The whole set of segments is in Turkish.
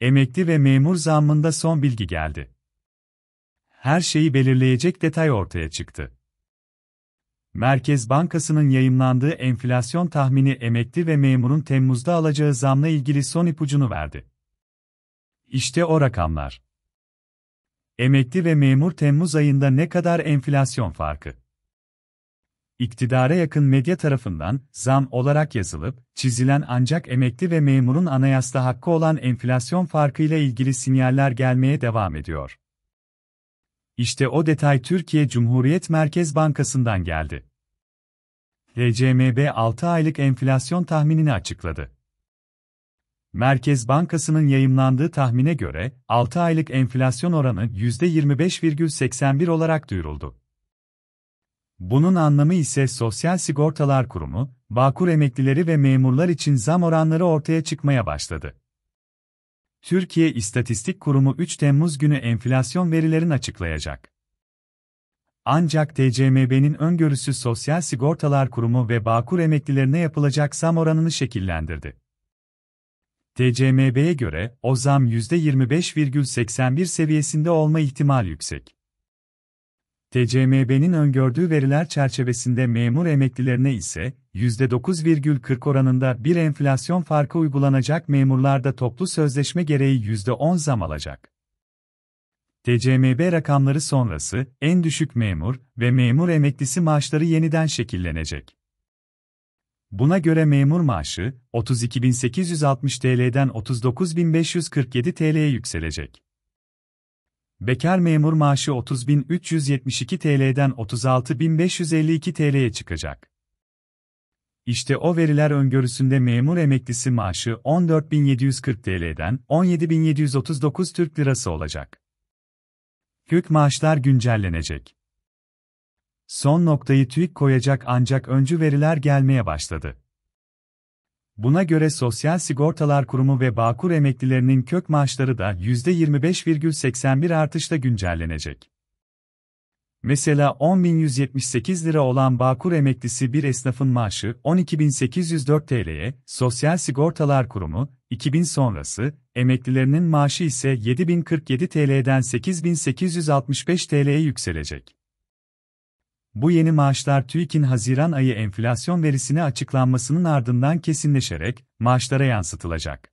Emekli ve memur zammında son bilgi geldi. Her şeyi belirleyecek detay ortaya çıktı. Merkez Bankası'nın yayımlandığı enflasyon tahmini emekli ve memurun Temmuz'da alacağı zamla ilgili son ipucunu verdi. İşte o rakamlar. Emekli ve memur Temmuz ayında ne kadar enflasyon farkı? iktidara yakın medya tarafından zam olarak yazılıp çizilen ancak emekli ve memurun anayasada hakkı olan enflasyon farkıyla ilgili sinyaller gelmeye devam ediyor. İşte o detay Türkiye Cumhuriyet Merkez Bankası'ndan geldi. RCMB 6 aylık enflasyon tahminini açıkladı. Merkez Bankası'nın yayımlandığı tahmine göre 6 aylık enflasyon oranı %25,81 olarak duyuruldu. Bunun anlamı ise Sosyal Sigortalar Kurumu, Bağkur emeklileri ve memurlar için zam oranları ortaya çıkmaya başladı. Türkiye İstatistik Kurumu 3 Temmuz günü enflasyon verilerini açıklayacak. Ancak TCMB'nin öngörüsü Sosyal Sigortalar Kurumu ve Bağkur emeklilerine yapılacak zam oranını şekillendirdi. TCMB'ye göre o zam %25,81 seviyesinde olma ihtimali yüksek. TCMB'nin öngördüğü veriler çerçevesinde memur emeklilerine ise %9,40 oranında bir enflasyon farkı uygulanacak memurlarda toplu sözleşme gereği %10 zam alacak. TCMB rakamları sonrası en düşük memur ve memur emeklisi maaşları yeniden şekillenecek. Buna göre memur maaşı 32.860 TL'den 39.547 TL'ye yükselecek. Bekar memur maaşı 30.372 TL'den 36.552 TL'ye çıkacak. İşte o veriler öngörüsünde memur emeklisi maaşı 14.740 TL'den 17.739 Türk Lirası olacak. Gök maaşlar güncellenecek. Son noktayı TÜİK koyacak ancak öncü veriler gelmeye başladı. Buna göre Sosyal Sigortalar Kurumu ve Bağkur emeklilerinin kök maaşları da %25,81 artışla güncellenecek. Mesela 10.178 lira olan Bağkur emeklisi bir esnafın maaşı 12.804 TL'ye, Sosyal Sigortalar Kurumu, 2000 sonrası, emeklilerinin maaşı ise 7.047 TL'den 8.865 TL'ye yükselecek. Bu yeni maaşlar TÜİK'in Haziran ayı enflasyon verisini açıklanmasının ardından kesinleşerek maaşlara yansıtılacak.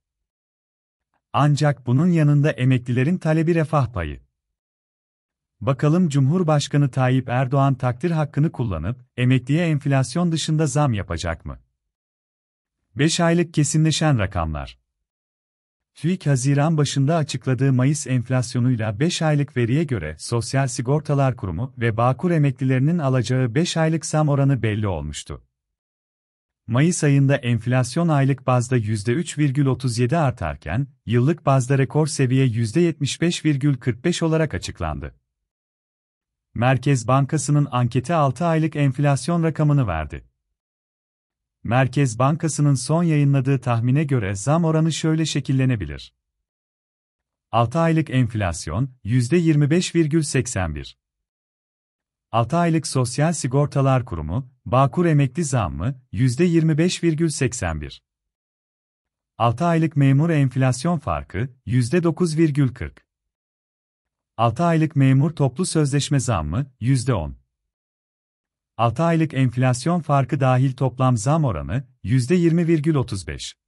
Ancak bunun yanında emeklilerin talebi refah payı. Bakalım Cumhurbaşkanı Tayyip Erdoğan takdir hakkını kullanıp emekliye enflasyon dışında zam yapacak mı? 5 aylık kesinleşen rakamlar. TÜİK Haziran başında açıkladığı Mayıs enflasyonuyla 5 aylık veriye göre Sosyal Sigortalar Kurumu ve Bağkur emeklilerinin alacağı 5 aylık zam oranı belli olmuştu. Mayıs ayında enflasyon aylık bazda %3,37 artarken, yıllık bazda rekor seviye %75,45 olarak açıklandı. Merkez Bankası'nın anketi 6 aylık enflasyon rakamını verdi. Merkez Bankası'nın son yayınladığı tahmine göre zam oranı şöyle şekillenebilir. 6 aylık enflasyon %25,81. 6 aylık Sosyal Sigortalar Kurumu, Bağkur emekli zammı %25,81. 6 aylık memur enflasyon farkı %9,40. 6 aylık memur toplu sözleşme zammı %10. 6 aylık enflasyon farkı dahil toplam zam oranı %20,35.